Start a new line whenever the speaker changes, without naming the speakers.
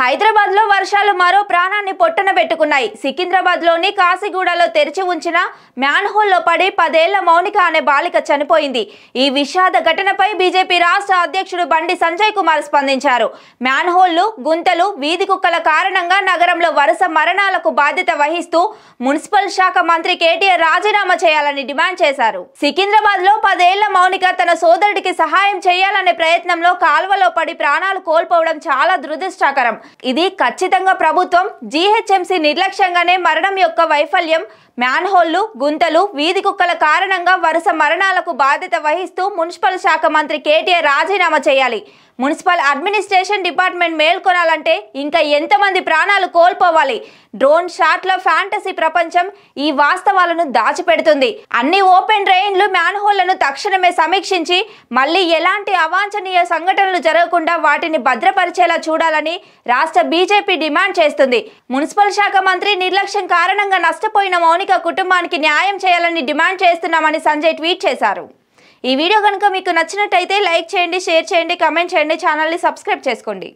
హైదరాబాద్ లో వర్షాలు మరో ప్రాణాన్ని పొట్టన పెట్టుకున్నాయి సికింద్రాబాద్ లోని కాశీగూడలో తెరిచి ఉంచిన మ్యాన్ లో పడి పదేళ్ల మౌనిక అనే బాలిక చనిపోయింది ఈ విషాద ఘటనపై బీజేపీ రాష్ట్ర అధ్యక్షుడు బండి సంజయ్ కుమార్ స్పందించారు మ్యాన్హోళ్లు గుంతలు వీధి కుక్కల కారణంగా నగరంలో వరుస మరణాలకు బాధ్యత వహిస్తూ మున్సిపల్ శాఖ మంత్రి కేటీఆర్ రాజీనామా చేయాలని డిమాండ్ చేశారు సికింద్రాబాద్ లో పదేళ్ల మౌనిక తన సోదరుడికి సహాయం చేయాలనే ప్రయత్నంలో కాల్వలో పడి ప్రాణాలు కోల్పోవడం చాలా దురదృష్టకరం ఇది ఖచ్చితంగా ప్రభుత్వం జీహెచ్ఎంసీ నిర్లక్ష్యంగానే మరణం యొక్క వైఫల్యం మ్యాన్హోళ్లు గుంతలు వీధి కుక్కల కారణంగా వరుస మరణాలకు బాధ్యత వహిస్తూ మున్సిపల్ శాఖ మంత్రి కేటీఆర్ రాజీనామా చేయాలి మున్సిపల్ అడ్మినిస్ట్రేషన్ డిపార్ట్మెంట్ మేల్కొనాలంటే ఇంకా ఎంతమంది ప్రాణాలు కోల్పోవాలి డ్రోన్ షాట్ల ఫ్యాంటసీ ప్రపంచం ఈ వాస్తవాలను దాచిపెడుతుంది అన్ని ఓపెన్ డ్రైన్లు మ్యాన్హోళ్లను తక్షణమే సమీక్షించి మళ్ళీ ఎలాంటి అవాంఛనీయ సంఘటనలు జరగకుండా వాటిని భద్రపరిచేలా చూడాలని రాష్ట్ర బీజేపీ డిమాండ్ చేస్తుంది మున్సిపల్ శాఖ మంత్రి నిర్లక్ష్యం కారణంగా నష్టపోయిన మౌనిక కుటుంబానికి న్యాయం చేయాలని డిమాండ్ చేస్తున్నామని సంజయ్ ట్వీట్ చేశారు ఈ వీడియో కనుక మీకు నచ్చినట్టయితే లైక్ చేయండి షేర్ చేయండి కమెంట్ చేయండి ఛానల్ని సబ్స్క్రైబ్ చేసుకోండి